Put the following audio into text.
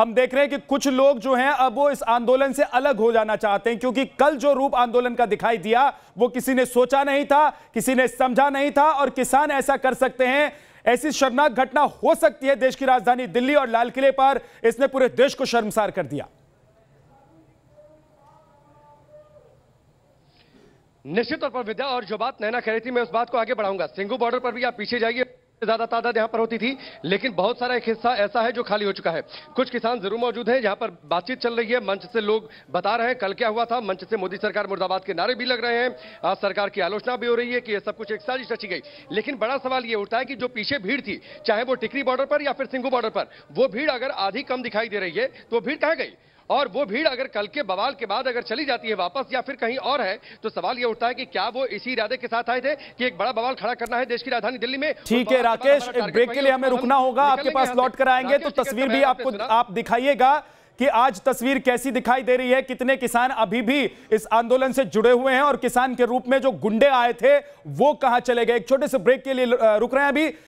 हम देख रहे हैं कि कुछ लोग जो हैं अब वो इस आंदोलन से अलग हो जाना चाहते हैं क्योंकि कल जो रूप आंदोलन का दिखाई दिया वो किसी ने सोचा नहीं था किसी ने समझा नहीं था और किसान ऐसा कर सकते हैं ऐसी शर्मनाक घटना हो सकती है देश की राजधानी दिल्ली और लाल किले पर इसने पूरे देश को शर्मसार कर दिया निश्चित तौर पर विद्या और जो बात नैना कह रही थी मैं उस बात को आगे बढ़ाऊंगा सिंगू बॉर्डर पर भी आप पीछे जाइए ज्यादा तादाद यहाँ पर होती थी लेकिन बहुत सारा एक हिस्सा ऐसा है जो खाली हो चुका है कुछ किसान जरूर मौजूद हैं यहाँ पर बातचीत चल रही है मंच से लोग बता रहे हैं कल क्या हुआ था मंच से मोदी सरकार मुर्दाबाद के नारे भी लग रहे हैं आज सरकार की आलोचना भी हो रही है कि यह सब कुछ एक साजिश रची गई लेकिन बड़ा सवाल ये उठता है कि जो पीछे भीड़ थी चाहे वो टिकरी बॉर्डर पर या फिर सिंघू बॉर्डर पर वो भीड़ अगर आधी कम दिखाई दे रही है तो भीड़ कहाँ गई और वो भीड़ अगर कल के बवाल के बाद अगर चली जाती है वापस या फिर कहीं और है तो सवाल ये उठता है कि क्या वो इसी इरादे के साथ आए थे कि एक बड़ा बवाल खड़ा करना है देश की राजधानी दिल्ली में ठीक है तो राकेश एक ब्रेक के लिए हमें रुकना होगा आपके पास लौट कर आएंगे तो तस्वीर भी आपको आप दिखाइएगा कि आज तस्वीर कैसी दिखाई दे रही है कितने किसान अभी भी इस आंदोलन से जुड़े हुए हैं और किसान के रूप में जो गुंडे आए थे वो कहां चले गए एक छोटे से ब्रेक के लिए रुक रहे हैं अभी